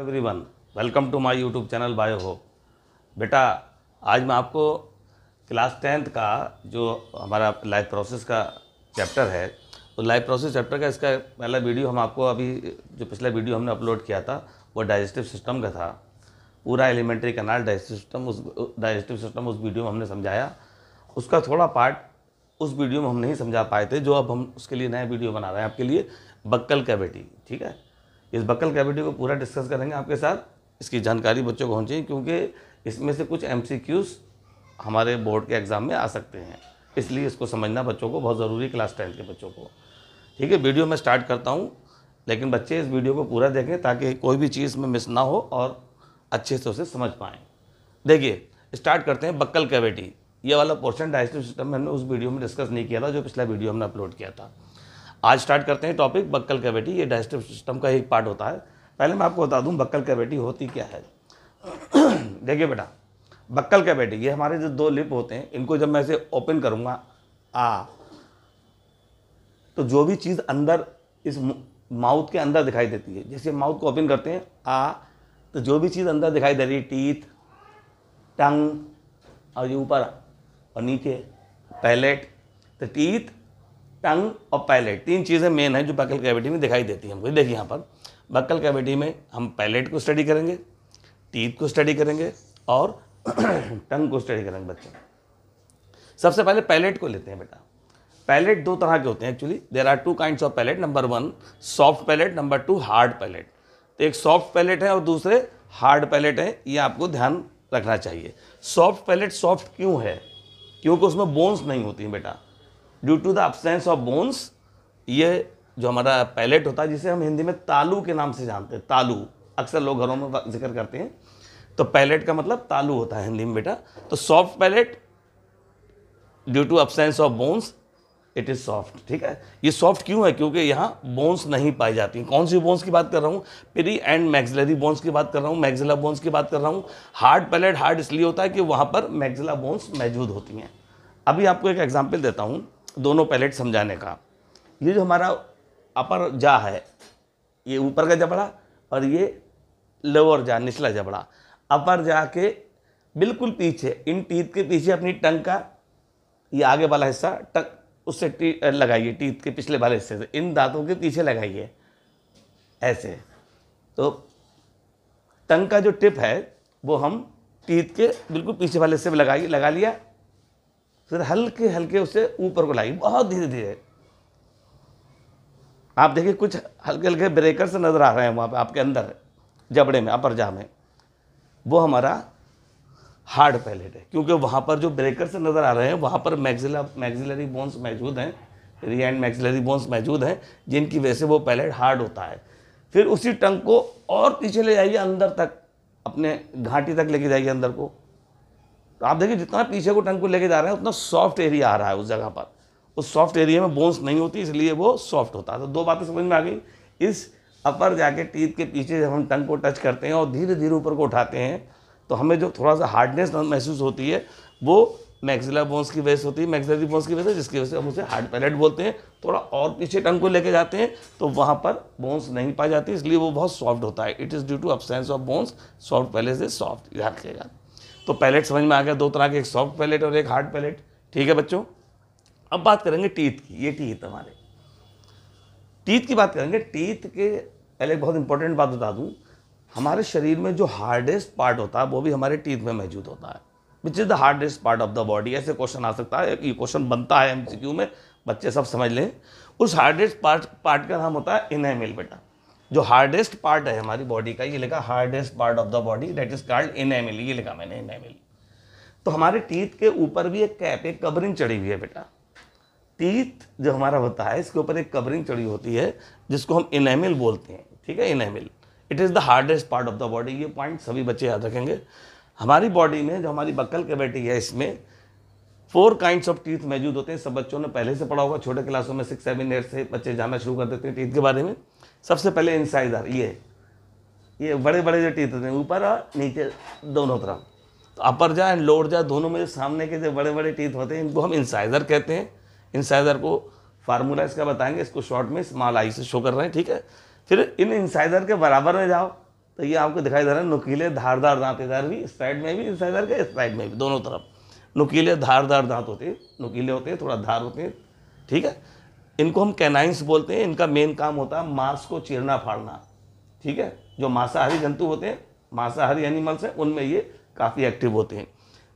Everyone welcome to my YouTube channel bio हो बेटा आज मैं आपको क्लास टेंथ का जो हमारा लाइफ प्रोसेस का चैप्टर है तो लाइफ प्रोसेस चैप्टर का इसका पहला वीडियो हम आपको अभी जो पिछला वीडियो हमने अपलोड किया था वो डाइजेस्टिव सिस्टम का था पूरा एलिमेंट्री कनाल डाइजेस्टिव सिस्टम उस डाइजेस्टिव सिस्टम उस वीडियो में हमने समझाया उसका थोड़ा पार्ट उस वीडियो में हम नहीं समझा पाए थे जो अब हम उसके लिए नया वीडियो बना रहे हैं आपके लिए बक्कल कैविटी ठीक है इस बकल कैविटी को पूरा डिस्कस करेंगे आपके साथ इसकी जानकारी बच्चों को होनी चाहिए क्योंकि इसमें से कुछ एम हमारे बोर्ड के एग्ज़ाम में आ सकते हैं इसलिए इसको समझना बच्चों को बहुत ज़रूरी क्लास टेंथ के बच्चों को ठीक है वीडियो मैं स्टार्ट करता हूँ लेकिन बच्चे इस वीडियो को पूरा देखें ताकि कोई भी चीज़ में मिस ना हो और अच्छे से उसे समझ पाएँ देखिए स्टार्ट करते हैं बक्कल कैविटी ये वाला पोर्शन डाइजेस्टिव सिस्टम हमने उस वीडियो में डिस्कस नहीं किया था जो पिछला वीडियो हमने अपलोड किया था आज स्टार्ट करते हैं टॉपिक बक्कल कैविटी ये डाइजेस्टिव सिस्टम का एक पार्ट होता है पहले मैं आपको बता दूं बक्कल कैविटी होती क्या है देखिए बेटा बक्कल कैविटी ये हमारे जो दो लिप होते हैं इनको जब मैं इसे ओपन करूँगा आ तो जो भी चीज़ अंदर इस माउथ के अंदर दिखाई देती है जैसे माउथ को ओपन करते हैं आ तो जो भी चीज़ अंदर दिखाई दे रही है टीथ टंग और ये ऊपर और नीचे पैलेट तो टीथ टंग और पैलेट तीन चीज़ें मेन हैं जो बकल कैविटी में दिखाई देती हैं हमको देखिए यहाँ पर बकल कैविटी में हम पैलेट को स्टडी करेंगे टीथ को स्टडी करेंगे और टंग को स्टडी करेंगे बच्चे सबसे पहले पैलेट को लेते हैं बेटा पैलेट दो तरह के होते हैं actually there are two kind of palate number one soft palate number two hard palate तो एक सॉफ्ट पैलेट है और दूसरे हार्ड पैलेट है ये आपको ध्यान रखना चाहिए सॉफ्ट पैलेट सॉफ्ट क्यों है क्योंकि उसमें बोन्स नहीं होती हैं बेटा due to the absence of bones ये जो हमारा पैलेट होता है जिसे हम हिंदी में तालू के नाम से जानते हैं तालू अक्सर लोग घरों में जिक्र करते हैं तो पैलेट का मतलब तालू होता है हिंदी में बेटा तो soft palate due to absence of bones it is soft ठीक है ये सॉफ्ट क्यों है क्योंकि यहाँ बोन्स नहीं पाई जाती कौन सी बोन्स की बात कर रहा हूँ पेरी एंड मैक्सिलरी बोन्स की बात कर रहा हूँ मैग्जिला बोन्स की बात कर रहा हूँ हार्ड पैलेट हार्ड इसलिए होता है कि वहाँ पर मैगजिला बोन्स मौजूद होती हैं अभी आपको एक एग्जाम्पल देता हूँ दोनों पैलेट समझाने का ये जो हमारा अपर जा है ये ऊपर का जबड़ा और ये लोअर जा निचला जबड़ा अपर जा के बिल्कुल पीछे इन टीथ के पीछे अपनी टंग का ये आगे वाला हिस्सा टंग उससे टी लगाइए टीथ के पिछले वाले हिस्से से इन दांतों के पीछे लगाइए ऐसे तो टंग का जो टिप है वो हम टीथ के बिल्कुल पीछे वाले हिस्से में लगाइए लगा लिया तो फिर हल्के हल्के उसे ऊपर को लाएगी बहुत धीरे धीरे आप देखिए कुछ हल्के हल्के ब्रेकर से नज़र आ रहे हैं वहाँ पे आपके अंदर जबड़े में अपर जा में वो हमारा हार्ड पैलेट है क्योंकि वहाँ पर जो ब्रेकर से नज़र आ रहे हैं वहाँ पर मैगजिला मैगजिलरी बोन्स मौजूद हैं री एंड मैगजिलरी बोन्स मौजूद हैं जिनकी वजह से वो पैलेट हार्ड होता है फिर उसी टंग को और पीछे ले जाइए अंदर तक अपने घाटी तक लेके जाइए अंदर को तो आप देखिए जितना पीछे को टंग को लेके जा रहे हैं उतना सॉफ्ट एरिया आ रहा है उस जगह पर उस सॉफ्ट एरिया में बोन्स नहीं होती इसलिए वो सॉफ्ट होता है तो दो बातें समझ में आ गई इस अपर जाके टीथ के पीछे जब हम टंग को टच करते हैं और धीरे धीरे ऊपर को उठाते हैं तो हमें जो थोड़ा सा हार्डनेस महसूस होती है वो मैक्सिला बोन्स की वजह से होती है मैक्सिलरी बोन्स की वजह से जिसकी वजह से हम उसे हार्ड पैलेट बोलते हैं थोड़ा और पीछे टंग को लेके जाते हैं तो वहाँ पर बोन्स नहीं पाई जाती इसलिए वो बहुत सॉफ्ट होता है it is due to absence of bones soft पहले से सॉफ्ट याद है तो पैलेट समझ में आ गया दो तरह के एक सॉफ्ट पैलेट और एक हार्ड पैलेट ठीक है बच्चों अब बात करेंगे टीथ की ये टीथ हमारे टीथ की बात करेंगे टीथ के पहले एक बहुत इंपॉर्टेंट बात बता दूँ हमारे शरीर में जो हार्डेस्ट पार्ट होता है वो भी हमारे टीथ में मौजूद होता है which is the hardest part of the body ऐसे क्वेश्चन आ सकता है ये क्वेश्चन बनता है एमसीक्यू में बच्चे सब समझ लें उस हार्डेस्ट पार्ट पार्ट का नाम होता है इनहेमिल बेटा जो हार्डेस्ट पार्ट है हमारी बॉडी का ये लिखा hardest part of the body that is called enamel ये लिखा मैंने इनेमिल तो हमारे टीथ के ऊपर भी एक कैप एक कवरिंग चढ़ी हुई है बेटा टीथ जो हमारा होता है इसके ऊपर एक कवरिंग चढ़ी होती है जिसको हम इनेमिल बोलते हैं ठीक है enamel it is the hardest part of the body ये पॉइंट सभी बच्चे याद रखेंगे हमारी बॉडी में जो हमारी बक्कल कैविटी है इसमें फोर काइंड्स ऑफ टीथ मौजूद होते हैं सब बच्चों ने पहले से पढ़ा होगा छोटे क्लासों में सिक्स सेवन एट से बच्चे जाना शुरू कर देते हैं टीथ के बारे में सबसे पहले इंसाइडर ये ये बड़े बड़े जो टीथ होते हैं ऊपर और नीचे दोनों तरफ तो अपर जा एंड लोअर जा दोनों में सामने के जो बड़े बड़े टीथ होते हैं इनको हम इंसाइजर कहते हैं इंसाइजर को फार्मूला इसका बताएंगे इसको शॉर्ट में स्मॉल आई से शो कर रहे हैं ठीक है फिर इन इंसाइजर के बराबर में जाओ तो ये आपको दिखाई दे रहा है नुकीले धारदार दांत भी इस साइड में भी इंसाइजर के इस साइड में भी दोनों तरफ नुकीले धारदार दांत होते हैं नुकीले होते हैं थोड़ा धार होते हैं ठीक है इनको हम कैनाइंस बोलते हैं इनका मेन काम होता है मांस को चीरना फाड़ना ठीक है जो मांसाहारी जंतु होते हैं मांसाहारी एनिमल्स हैं उनमें ये काफ़ी एक्टिव होते हैं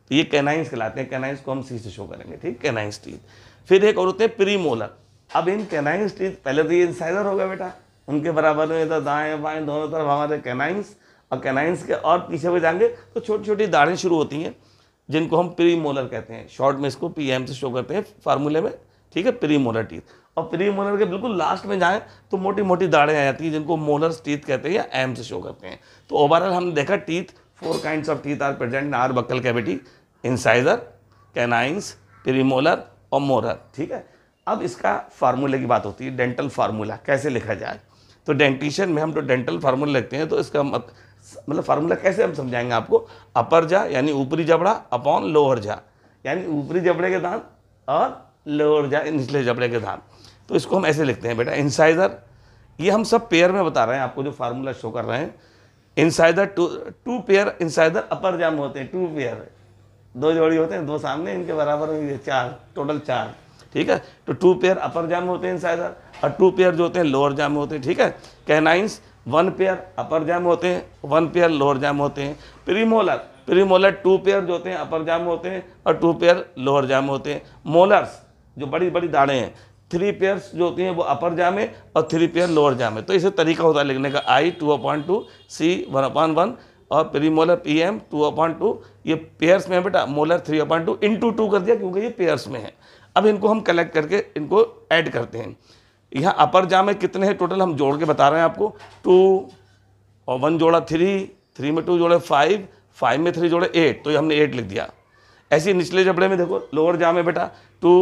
तो ये कैनाइंस कहलाते हैं कैनाइंस को हम सी से शो करेंगे ठीक कैनाइंस टीथ फिर एक और होते हैं प्री मोलर अब इन कैनाइंस टीथ पहले तो ये इंसाइजर हो गया बेटा उनके बराबर में इधर दाएँ बाएँ दोनों तरफ हमारे कैनाइंस और कैनाइंस के और पीछे पर जाएंगे तो छोटी छोटी दाढ़ें शुरू होती हैं जिनको हम प्री मोलर कहते हैं शॉर्ट में इसको पी से शो करते हैं फार्मूले में ठीक है प्री मोलर टीथ और प्री मोलर के बिल्कुल लास्ट में जाएँ तो मोटी मोटी दाढ़ें आ जाती हैं जिनको मोलर टीथ कहते हैं या एम से शो करते हैं तो ओवरऑल हमने देखा teeth four kind of teeth are present are buccal cavity incisor canines premolar और मोलर ठीक है अब इसका फार्मूले की बात होती है डेंटल फार्मूला कैसे लिखा जाए तो डेंटिशन में हम तो डेंटल फार्मूला लिखते हैं तो इसका मत मतलब फार्मूला कैसे हम समझाएंगे आपको अपर जा यानी ऊपरी जबड़ा अपॉन लोअर जा यानी ऊपरी जबड़े के दांत और लोअर जा निचले जबड़े के दांत तो इसको हम ऐसे लिखते हैं बेटा इंसाइजर ये हम सब पेयर में बता रहे हैं आपको जो फार्मूला शो कर रहे हैं incisor two two pair incisor upper में होते हैं टू पेयर दो जोड़ी होते हैं दो सामने इनके बराबर होंगे चार टोटल चार ठीक है तो टू पेयर अपर जाम होते हैं इंसाइजर और टू पेयर जो होते हैं लोअर जाम होते हैं ठीक है canines one pair upper jaw होते हैं वन पेयर लोअर जैम होते हैं प्रीमोलर प्रीमोलर टू पेयर जो होते हैं अपर जैम होते हैं और टू पेयर लोअर जैम होते हैं मोलर्स जो बड़ी बड़ी दाड़ें हैं थ्री पेयर्स जो होती हैं वो अपर जाम है और थ्री पेयर लोअर जाम है तो इसे तरीका होता है लिखने का I two upon two C one upon one और premolar P M two upon two ये पेयर्स में है बेटा molar three upon two into two कर दिया क्योंकि ये पेयर्स में है अब इनको हम कलेक्ट करके इनको ऐड करते हैं यहाँ अपर जा में कितने हैं टोटल हम जोड़ के बता रहे हैं आपको टू और वन जोड़ा थ्री थ्री में टू जोड़े फाइव फाइव में थ्री जोड़े एट तो ये हमने एट लिख दिया ऐसे निचले जबड़े में देखो लोअर जा में बेटा टू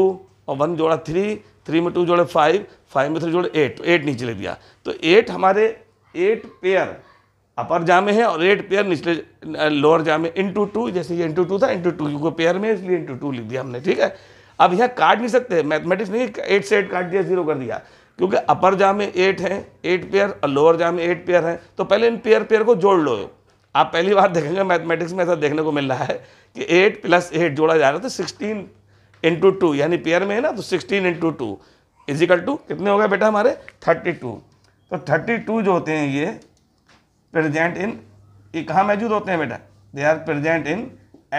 और वन जोड़ा थ्री थ्री में टू जोड़े फाइव फाइव में थ्री जोड़े एट तो एट नीचे लिख दिया तो एट हमारे एट पेयर अपर जा में है और एट पेयर निचले लोअर जा में इंटू टू जैसे ये इंटू टू था इंटू टू को पेयर में इसलिए इंटू टू लिख दिया हमने ठीक है अब यहाँ काट नहीं सकते मैथमेटिक्स नहीं एट से एट काट दिया जीरो कर दिया क्योंकि अपर जा में एट है एट पेयर और लोअर जा में एट पेयर है तो पहले इन पेयर पेयर को जोड़ लो आप पहली बार देखेंगे मैथमेटिक्स में ऐसा देखने को मिल रहा है कि एट प्लस एट जोड़ा जा रहा है तो सिक्सटीन इंटू टू यानी पेयर में है ना तो sixteen into two equal to कितने हो गए बेटा हमारे थर्टी टू तो थर्टी टू जो होते हैं ये प्रेजेंट इन ये कहाँ मौजूद होते हैं बेटा they are present in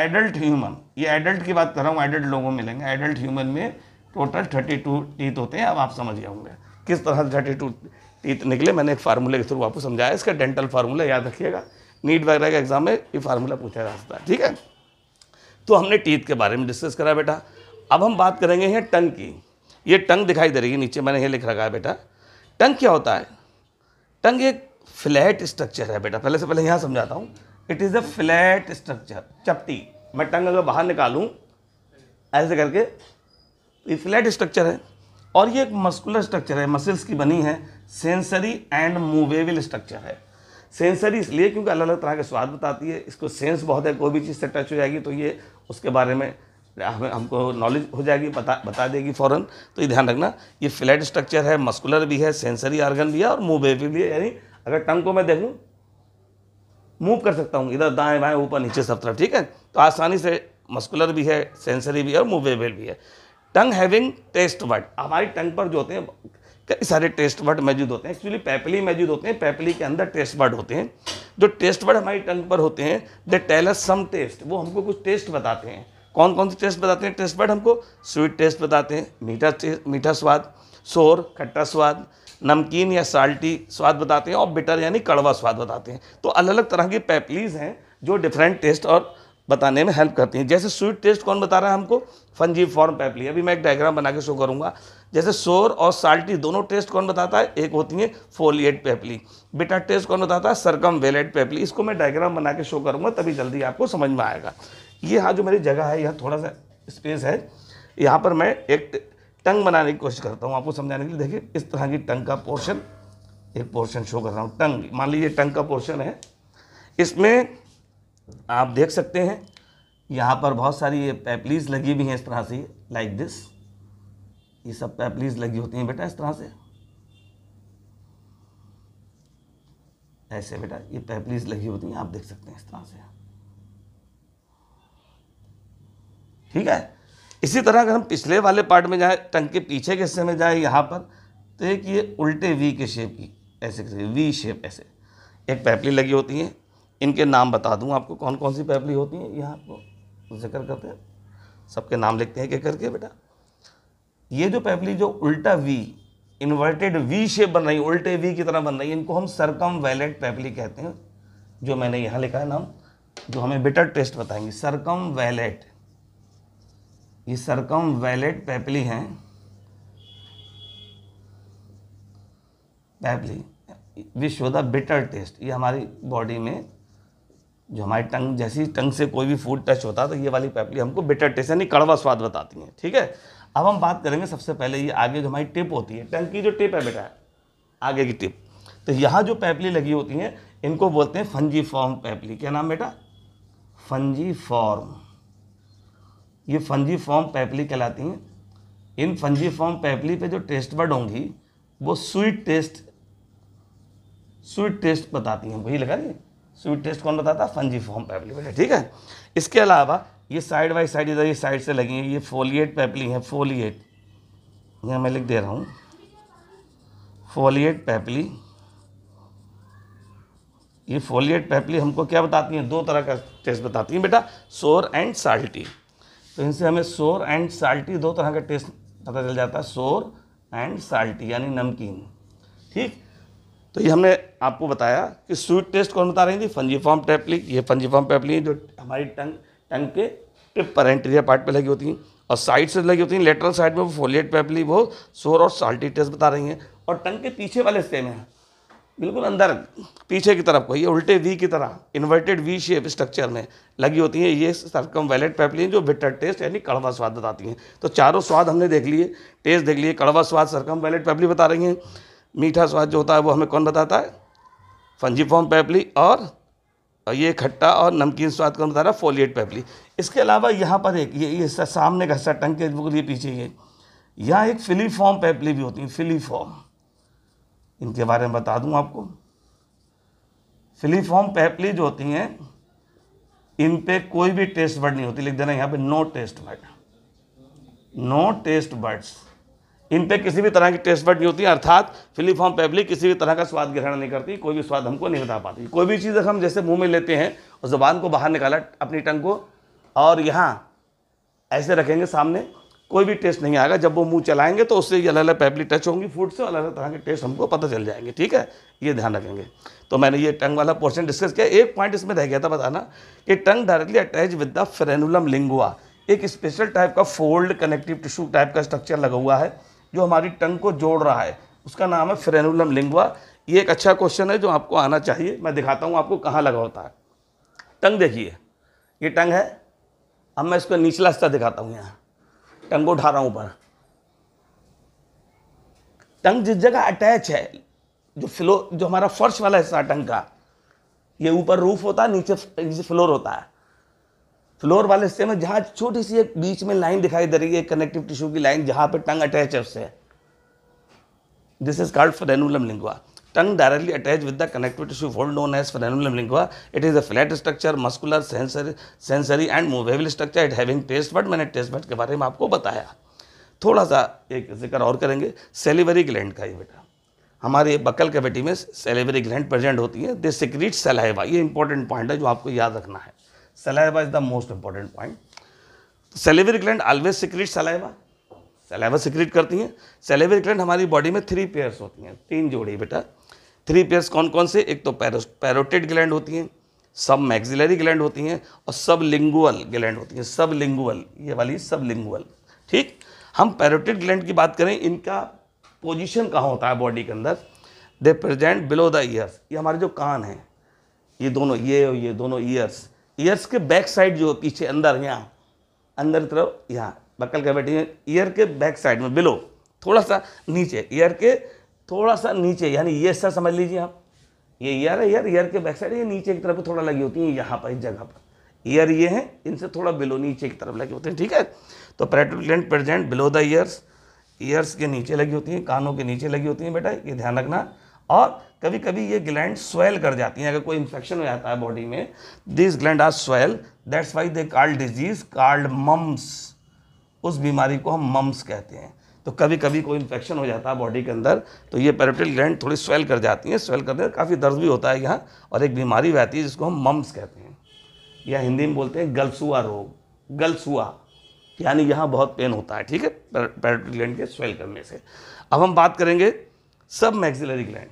adult human ये एडल्ट की बात कर रहा हूँ एडल्ट लोगों मिलेंगे एडल्ट ह्यूमन में टोटल थर्टी टू टीथ होते हैं अब आप समझ गए होंगे किस तरह से थर्टी टू टीथ निकले मैंने एक फार्मूले के थ्रू आपको समझाया इसका डेंटल फार्मूला याद रखिएगा नीट वगैरह के एग्जाम में ये फार्मूला पूछा जा सकता है ठीक है तो हमने टीथ के बारे में डिस्कस करा बेटा अब हम बात करेंगे यहाँ टंग की ये टंग दिखाई दे रही है नीचे मैंने ये लिख रखा है बेटा टंग क्या होता है टंग एक फ्लैट स्ट्रक्चर है बेटा पहले से पहले यहाँ समझाता हूँ it is a flat structure चपटी मैं टंग अगर बाहर निकालूँ ऐसे करके ये फ्लैट स्ट्रक्चर है और ये एक मस्कुलर स्ट्रक्चर है मसल्स की बनी है सेंसरी एंड मूवेबल स्ट्रक्चर है सेंसरी इसलिए क्योंकि अलग अलग तरह के स्वाद बताती है इसको सेंस बहुत है कोई भी चीज़ से टच हो जाएगी तो ये उसके बारे में हमें हमको नॉलेज हो जाएगी बता बता देगी फ़ौरन तो ये ध्यान रखना ये फ्लैट स्ट्रक्चर है मस्कुलर भी है सेंसरी आर्गन भी है और मूवेबल भी है यानी अगर टंग को मैं देखूँ मूव कर सकता हूँ इधर दाएँ बाएँ ऊपर नीचे सब तरफ ठीक है तो आसानी से मस्कुलर भी है सेंसरी भी है और मूवेबल भी है टंग हैविंग टेस्ट वर्ड हमारी टंग पर जो होते हैं कई सारे टेस्ट वर्ड मौजूद होते हैं एक्चुअली पैपली मौजूद होते हैं पैपली के अंदर टेस्ट वर्ड होते हैं जो टेस्ट वर्ड हमारी टंग पर होते हैं द टेलर सम टेस्ट वो हमको कुछ टेस्ट बताते हैं कौन कौन से टेस्ट बताते हैं टेस्ट वर्ड हमको स्वीट टेस्ट बताते हैं मीठा मीठा स्वाद शोर खट्टा स्वाद नमकीन या साल्टी स्वाद बताते हैं और बिटर यानी कड़वा स्वाद बताते हैं तो अलग अलग तरह की पैपलीज हैं जो डिफरेंट टेस्ट और बताने में हेल्प करती हैं जैसे स्वीट टेस्ट कौन बता रहा है हमको फंजी फॉर्म पैपली अभी मैं एक डायग्राम बना के शो करूँगा जैसे सोर और साल्टी दोनों टेस्ट कौन बताता है एक होती है फोलिएट पैपली बेटा टेस्ट कौन बताता है सरकम वेलेट पेपली इसको मैं डायग्राम बना के शो करूंगा तभी जल्दी आपको समझ में आएगा ये हाँ जो मेरी जगह है यहाँ थोड़ा सा स्पेस है यहाँ पर मैं एक टंग बनाने की कोशिश करता हूँ आपको समझाने के लिए देखिए इस तरह की टंग का पोर्शन एक पोर्शन शो कर रहा हूँ टंग मान लीजिए टंग का पोर्शन है इसमें आप देख सकते हैं यहाँ पर बहुत सारी ये पैपलीज लगी हुई हैं इस तरह से लाइक दिस ये सब पैपलीज लगी होती हैं बेटा इस तरह से ऐसे बेटा ये पैपलीज लगी होती हैं आप देख सकते हैं इस तरह से ठीक है इसी तरह अगर हम पिछले वाले पार्ट में जाए टंक के पीछे के हिस्से में जाए यहाँ पर तो एक ये उल्टे वी के शेप की ऐसे वी शेप ऐसे एक पैपली लगी होती है इनके नाम बता दूँ आपको कौन कौन सी पैपली होती हैं यहाँ आपको जिक्र करते हैं सबके नाम लिखते हैं क्या करके बेटा ये जो पैपली जो उल्टा वी इन्वर्टेड वी शेप बन रही है उल्टे वी की तरह बन रही है इनको हम सरकम वैलेट पैपली कहते हैं जो मैंने यहाँ लिखा है नाम जो हमें बेटर टेस्ट बताएंगे सरकम वैलेट ये सरकम वैलेट पैपली हैं पैपली विश्व द बिटर टेस्ट ये हमारी बॉडी में जो हमारी टंग जैसी टंग से कोई भी फूड टच होता है तो ये वाली पैपली हमको बेटर टेस्ट यानी कड़वा स्वाद बताती हैं ठीक है अब हम बात करेंगे सबसे पहले ये आगे जो हमारी टिप होती है टंग की जो टिप है बेटा आगे की टिप तो यहाँ जो पैपली लगी होती है इनको बोलते हैं फंजी फॉर्म पैपली क्या नाम बेटा फंजी फॉर्म ये फंजी फॉर्म पैपली कहलाती हैं इन फंजी फॉर्म पैपली पे जो टेस्ट बर्ड होंगी वो स्वीट टेस्ट स्वीट टेस्ट बताती हैं वही लगा नहीं स्वीट टेस्ट कौन बताता फंजी फॉर्म पेपली ठीक है इसके अलावा ये साइड बाई साइड इधर ये साइड से लगी है ये फोलिएट पैपली है फोलिएट यहाँ मैं लिख दे रहा हूँ फोलिएट पैपली ये फोलिएट पैपली हमको क्या बताती हैं दो तरह का टेस्ट बताती हैं बेटा सोर एंड साल्टी तो इनसे हमें सोर एंड साल्टी दो तरह का टेस्ट पता चल जाता है सोर एंड साल्टी यानी नमकीन ठीक तो ये हमने आपको बताया कि स्वीट टेस्ट कौन बता रही थी फंजीफॉर्म टैपलिक ये फंजीफॉर्म टैपलिक जो हमारी टंग टंग के टिप पर एंटीरियर पार्ट पे लगी होती हैं और साइड से लगी होती हैं लेटरल साइड में वो फोलियट पैपली वो सोर और साल्टी टेस्ट बता रही हैं और टंग के पीछे वाले हिस्से में बिल्कुल अंदर पीछे की तरफ को ये उल्टे वी की तरह इन्वर्टेड वी शेप स्ट्रक्चर में लगी होती हैं ये सरकम वैलेट पेपली जो बिटर टेस्ट यानी कड़वा स्वाद बताती हैं तो चारों स्वाद हमने देख लिए टेस्ट देख लिए कड़वा स्वाद सरकम वैलेट पैपली बता रही हैं मीठा स्वाद जो होता है वो हमें कौन बताता है फॉर्म पैपली और ये खट्टा और नमकीन स्वाद कौन बता रहा है फोलिएट पैपली इसके अलावा यहाँ पर एक ये ये हिस्सा सामने का हिस्सा टंग के बिल्कुल ये पीछे ये यहाँ एक फिलीफॉम पैपली भी होती है फिलीफॉम इनके बारे में बता दूँ आपको फिलीफॉम पैपली जो होती हैं इन पर कोई भी टेस्ट बर्ड नहीं होती लिख देना यहाँ पे no taste bud no taste buds इन पर किसी भी तरह की टेस्ट बट नहीं होती अर्थात फिलीफॉर्म पेबली किसी भी तरह का स्वाद ग्रहण नहीं करती कोई भी स्वाद हमको नहीं बता पाती कोई भी चीज़ हम जैसे मुंह में लेते हैं और ज़ुबान को बाहर निकाला अपनी टंग को और यहाँ ऐसे रखेंगे सामने कोई भी टेस्ट नहीं आएगा जब वो मुंह चलाएंगे तो उससे ये अलग अलग पेबली टच होंगी फूड से अलग अलग तरह के टेस्ट हमको पता चल जाएंगे ठीक है ये ध्यान रखेंगे तो मैंने ये टंग वाला पोर्शन डिस्कस किया एक पॉइंट इसमें रह गया था बताना कि tongue directly attach with the frenulum lingua एक स्पेशल टाइप का फोल्ड कनेक्टिव टिश्यू टाइप का स्ट्रक्चर लगा हुआ है जो हमारी टंग को जोड़ रहा है उसका नाम है फ्रेनुलम लिंगवा ये एक अच्छा क्वेश्चन है जो आपको आना चाहिए मैं दिखाता हूँ आपको कहाँ लगा होता है टंग देखिए ये टंग है अब मैं इसको निचला हिस्सा दिखाता हूँ यहाँ टंग को उठा रहा हूँ ऊपर टंग जिस जगह अटैच है जो फ्लोर जो हमारा फर्श वाला हिस्सा टंग का ये ऊपर रूफ होता है नीचे नीचे फ्लोर होता है फ्लोर वाले हिस्से में जहाँ छोटी सी एक बीच में लाइन दिखाई दे रही है कनेक्टिव टिश्यू की लाइन जहाँ पे टंग अटैच है उससे this is called frenulum lingua tongue directly attached with the tissue tissue known as frenulum lingua it is a flat structure muscular sensory sensory and movable structure it having taste bud मैंने taste bud के बारे में आपको बताया थोड़ा सा एक जिक्र और करेंगे सेलिवरी ग्लैंड का ये बेटा हमारे बकल कैविटी में सेलिवरी ग्लैंड प्रेजेंट होती है दे सिक्रीट सेलाइवा ये इंपॉर्टेंट पॉइंट है जो आपको याद रखना है saliva is the most important point. Salivary gland always secrete saliva. Saliva secrete करती हैं सेलेवरी ग्लैंड हमारी बॉडी में थ्री पेयर्स होती हैं तीन जोड़ी बेटा थ्री पेयर्स कौन कौन से एक तो पैरोटेड ग्लैंड होती हैं सब मैक्सिलरी ग्लैंड होती हैं और सब लिंगुअल ग्लैंड होती हैं सब लिंगुअल ये वाली सब लिंगुअल ठीक हम पैरोटेड ग्लैंड की बात करें इनका पोजिशन कहाँ होता है बॉडी के अंदर they present below the ears ये हमारे जो कान हैं ये दोनों ये और ये दोनों ईयर्स ईयर्स के बैक साइड जो पीछे अंदर यहाँ अंदर तरफ यहाँ बकल कर बैठी है ईयर के बैक साइड में बिलो थोड़ा सा नीचे ईयर के थोड़ा सा नीचे यानी ये सर समझ लीजिए आप ये ईयर है ईयर ईयर के बैक साइड ये नीचे की तरफ थोड़ा लगी होती है यहाँ पर इस जगह पर ईयर ये हैं इनसे थोड़ा बिलो नीचे की तरफ लगे होते हैं ठीक है तो parotid present below the ears ears के नीचे लगी होती हैं कानों के नीचे लगी होती हैं बेटा ये ध्यान रखना और कभी कभी ये ग्लैंड स्वेल कर जाती हैं अगर कोई इन्फेक्शन हो जाता है बॉडी में this gland are swell that's why they called disease called mumps उस बीमारी को हम मम्स कहते हैं तो कभी कभी कोई इन्फेक्शन हो जाता है बॉडी के अंदर तो ये पेरेटल ग्लैंड थोड़ी स्वेल कर जाती है स्वेल करने काफ़ी दर्द भी होता है यहाँ और एक बीमारी भी आती है जिसको हम मम्स कहते हैं या हिंदी में बोलते हैं गलसुआ रोग गलसुआ यानी यहाँ बहुत पेन होता है ठीक है पेरेटल ग्लैंड के स्वेल करने से अब हम बात करेंगे सब मैक्सिलरी ग्लैंड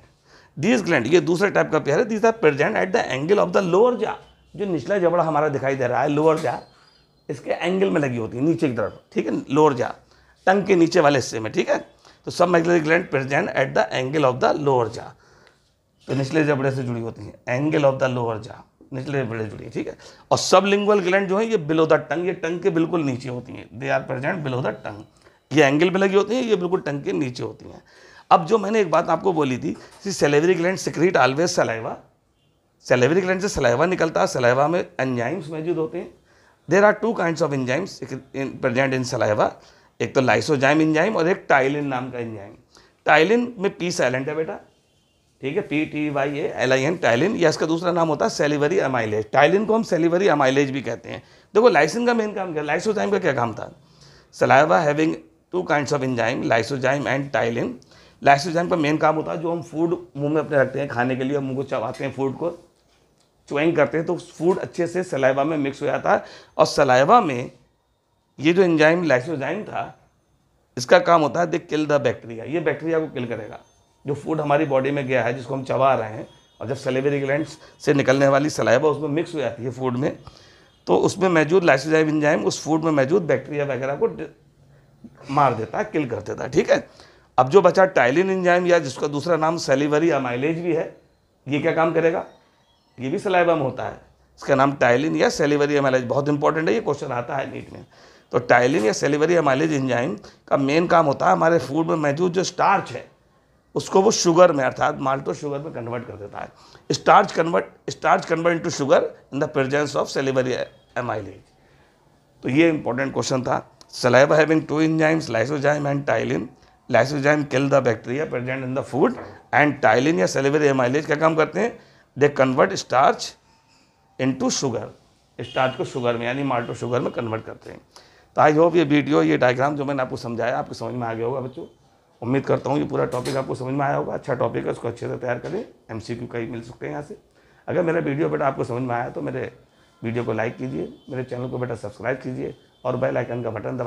दीज ग्लैंड ये दूसरे टाइप का पेयर है these are present at the angle of the lower jaw जो निचला जबड़ा हमारा दिखाई दे रहा है लोअर जा इसके एंगल में लगी होती है नीचे की तरफ ठीक है लोअर जा टंग के नीचे वाले हिस्से में ठीक है तो submaxillary gland present at the angle of the lower jaw तो निचले जबड़े से जुड़ी होती है एंगल ऑफ द लोअर जा निचले जबड़े जुड़ी ठीक है और सब लिंगुअल ग्लैंड जो है ये बिलो द टंग ये टंग के बिल्कुल नीचे होती हैं they are present below the tongue ये एंगल पे लगी होती हैं ये बिल्कुल टंग के नीचे होती हैं अब जो मैंने एक बात आपको बोली थी कि salivary gland secrete always saliva salivary gland से सलाइवा निकलता है सलाइवा में एंजाइम्स मौजूद होते हैं there are two kind of enzymes present in saliva एक तो लाइसोजाइम इंजाइम और एक टाइलिन नाम का इंजाइम टाइलिन में पी साइलेंट है बेटा ठीक है P T Y A L I N ptyalin या इसका दूसरा नाम होता है सेलिवरी अमाइलेज टाइलिन को हम सेलिवरी अमाइलेज भी कहते हैं देखो लाइसिन का मेन काम क्या लाइसोजाइम का क्या काम था saliva having two kinds of enzyme lysozyme and ptyalin lysozyme का मेन काम होता है जो हम फूड मुंह में अपने रखते हैं खाने के लिए मुंह को चबाते हैं फूड को चुइंग करते हैं तो फूड अच्छे से सलाइवा में मिक्स हो जाता है और सलाइवा में ये जो एंजाइम लाइसोजाइम था इसका काम होता है दे किल द बैक्टीरिया ये बैक्टीरिया को किल करेगा जो फूड हमारी बॉडी में गया है जिसको हम चबा रहे हैं और जब सलेवरी ग्लैंड से निकलने वाली सलाइवा उसमें मिक्स हो जाती है फूड में तो उसमें मौजूद लाइसोजाइम इंजाइम उस फूड में मौजूद बैक्टीरिया वगैरह को मार देता है किल कर देता है ठीक है अब जो बचा टाइलिन इंजाइम या जिसका दूसरा नाम सेलिवरी अमाइलेज भी है ये क्या काम करेगा ये भी सलाइवा में होता है इसका नाम टाइलिन या सेलिवरी अमाइलेज बहुत इंपॉर्टेंट है ये क्वेश्चन आता है नीट में तो टाइलिन या सेलिवरी अमाइलेज इंजाइम का मेन काम होता है हमारे फूड में मौजूद जो स्टार्च है उसको वो शुगर में अर्थात माल्टो शुगर में कन्वर्ट कर देता है starch convert starch convert into sugar in the presence of salivary amylase तो ये इंपॉर्टेंट क्वेश्चन था saliva having two enzymes lysozyme and ptyalin lysozyme kill the bacteria present in the food and ptyalin या salivary amylase क्या काम करते हैं they convert starch into sugar starch को sugar में यानी माल्टो शुगर में कन्वर्ट करते हैं तो आई होप ये वीडियो ये डायग्राम जो मैंने आपको समझाया आपको समझ में आ गया होगा बच्चों उम्मीद करता हूँ ये पूरा टॉपिक आपको समझ में आया होगा अच्छा टॉपिक है उसको अच्छे से तैयार करें एम सी क्यू कहीं मिल सकते हैं यहाँ से अगर मेरा वीडियो बेटा आपको समझ में आया तो मेरे वीडियो को लाइक कीजिए मेरे चैनल को बेटा सब्सक्राइब कीजिए और बेल आइकन का बटन दबा